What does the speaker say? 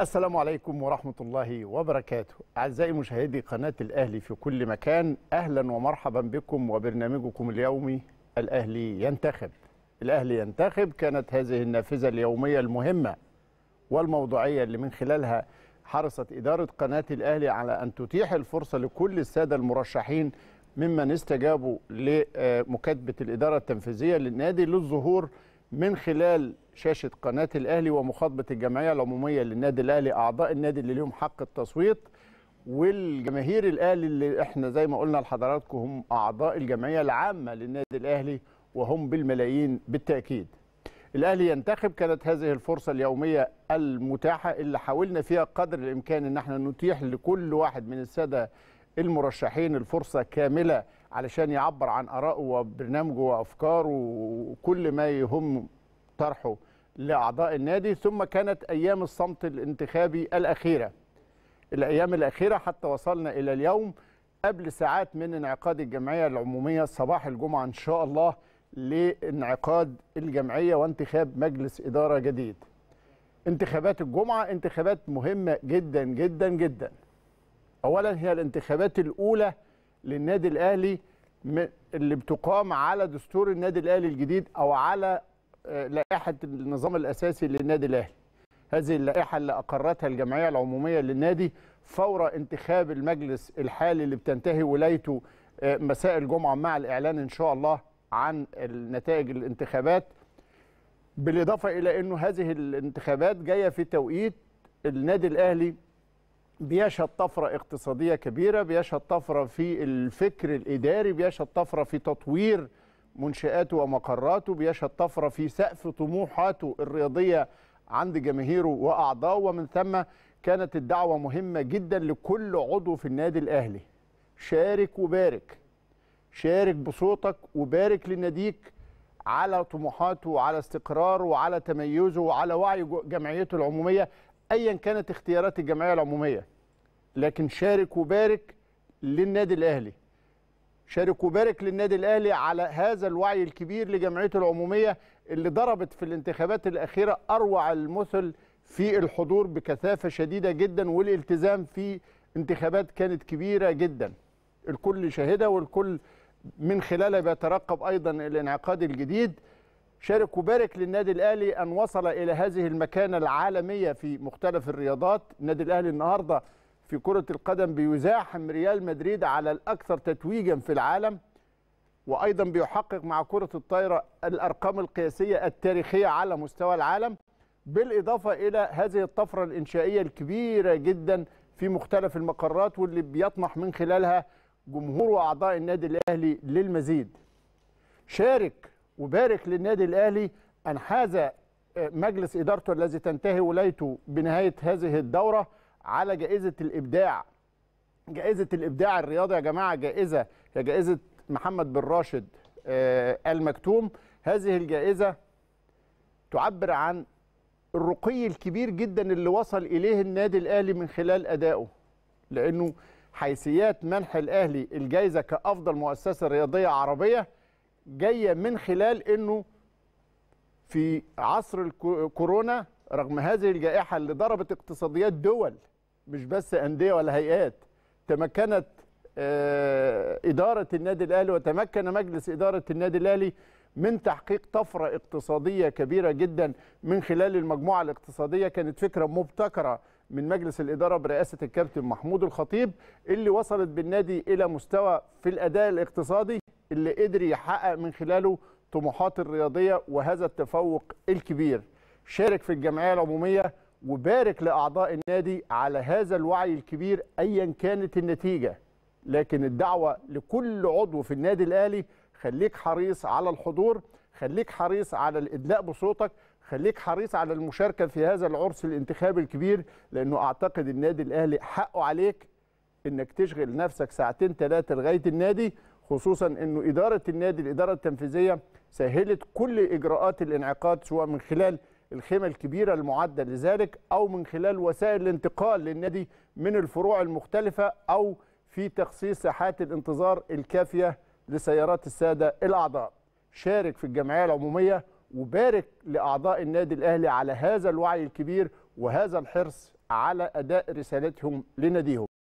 السلام عليكم ورحمة الله وبركاته أعزائي مشاهدي قناة الأهلي في كل مكان أهلا ومرحبا بكم وبرنامجكم اليومي الأهلي ينتخب الأهلي ينتخب كانت هذه النافذة اليومية المهمة والموضوعية اللي من خلالها حرصت إدارة قناة الأهلي على أن تتيح الفرصة لكل السادة المرشحين ممن استجابوا لمكاتبة الإدارة التنفيذية للنادي للظهور من خلال شاشه قناه الاهلي ومخاطبه الجمعيه العموميه للنادي الاهلي اعضاء النادي اللي لهم حق التصويت والجماهير الاهلي اللي احنا زي ما قلنا لحضراتكم هم اعضاء الجمعيه العامه للنادي الاهلي وهم بالملايين بالتاكيد. الاهلي ينتخب كانت هذه الفرصه اليوميه المتاحه اللي حاولنا فيها قدر الامكان ان احنا نتيح لكل واحد من الساده المرشحين الفرصه كامله علشان يعبر عن ارائه وبرنامجه وافكاره وكل ما يهم طرحه لاعضاء النادي ثم كانت ايام الصمت الانتخابي الاخيره الايام الاخيره حتى وصلنا الى اليوم قبل ساعات من انعقاد الجمعيه العموميه صباح الجمعه ان شاء الله لانعقاد الجمعيه وانتخاب مجلس اداره جديد انتخابات الجمعه انتخابات مهمه جدا جدا جدا اولا هي الانتخابات الاولى للنادي الاهلي اللي بتقام على دستور النادي الاهلي الجديد او على آه، لائحه النظام الاساسي للنادي الاهلي هذه اللائحه اللي اقرتها الجمعيه العموميه للنادي فور انتخاب المجلس الحالي اللي بتنتهي ولايته آه، مساء الجمعه مع الاعلان ان شاء الله عن نتائج الانتخابات بالاضافه الى انه هذه الانتخابات جايه في توقيت النادي الاهلي بيشهد طفرة اقتصادية كبيرة بيشهد طفرة في الفكر الإداري بيشهد طفرة في تطوير منشآته ومقراته بيشهد طفرة في سقف طموحاته الرياضية عند جماهيره وأعضائه ومن ثم كانت الدعوة مهمة جدا لكل عضو في النادي الأهلي شارك وبارك شارك بصوتك وبارك لناديك على طموحاته وعلى استقراره وعلى تميزه وعلى وعي جمعيته العمومية ايا كانت اختيارات الجمعيه العموميه لكن شارك وبارك للنادي الاهلي شارك وبارك للنادي الاهلي على هذا الوعي الكبير لجمعيته العموميه اللي ضربت في الانتخابات الاخيره اروع المثل في الحضور بكثافه شديده جدا والالتزام في انتخابات كانت كبيره جدا الكل شاهدها والكل من خلالها بيترقب ايضا الانعقاد الجديد شارك وبارك للنادي الاهلي ان وصل الى هذه المكانه العالميه في مختلف الرياضات النادي الاهلي النهارده في كره القدم بيزاحم ريال مدريد على الاكثر تتويجا في العالم وايضا بيحقق مع كره الطايره الارقام القياسيه التاريخيه على مستوى العالم بالاضافه الى هذه الطفره الانشائيه الكبيره جدا في مختلف المقرات واللي بيطمح من خلالها جمهور واعضاء النادي الاهلي للمزيد شارك وبارك للنادي الاهلي ان حاز آه، مجلس ادارته الذي تنتهي ولايته بنهايه هذه الدوره على جائزه الابداع جائزه الابداع الرياضي يا جماعه جائزه هي جائزه محمد بن راشد آه، المكتوم هذه الجائزه تعبر عن الرقي الكبير جدا اللي وصل اليه النادي الاهلي من خلال ادائه لانه حيثيات منح الاهلي الجائزه كافضل مؤسسه رياضيه عربيه جايه من خلال انه في عصر الكورونا رغم هذه الجائحه اللي ضربت اقتصاديات دول مش بس انديه ولا هيئات تمكنت آه، اداره النادي الاهلي وتمكن مجلس اداره النادي الاهلي من تحقيق طفره اقتصاديه كبيره جدا من خلال المجموعه الاقتصاديه كانت فكره مبتكره من مجلس الاداره برئاسه الكابتن محمود الخطيب اللي وصلت بالنادي الى مستوى في الاداء الاقتصادي اللي قدر يحقق من خلاله طموحات الرياضيه وهذا التفوق الكبير شارك في الجمعيه العموميه وبارك لاعضاء النادي على هذا الوعي الكبير ايا كانت النتيجه لكن الدعوه لكل عضو في النادي الاهلي خليك حريص على الحضور خليك حريص على الادلاء بصوتك خليك حريص على المشاركه في هذا العرس الانتخابي الكبير لانه اعتقد النادي الاهلي حقه عليك انك تشغل نفسك ساعتين ثلاثه لغايه النادي خصوصا انه اداره النادي الاداره التنفيذيه سهلت كل اجراءات الانعقاد سواء من خلال الخيمة الكبيرة المعدة لذلك أو من خلال وسائل الانتقال للنادي من الفروع المختلفة أو في تخصيص ساحات الانتظار الكافية لسيارات السادة الأعضاء شارك في الجمعية العمومية وبارك لأعضاء النادي الأهلي على هذا الوعي الكبير وهذا الحرص على أداء رسالتهم لناديهم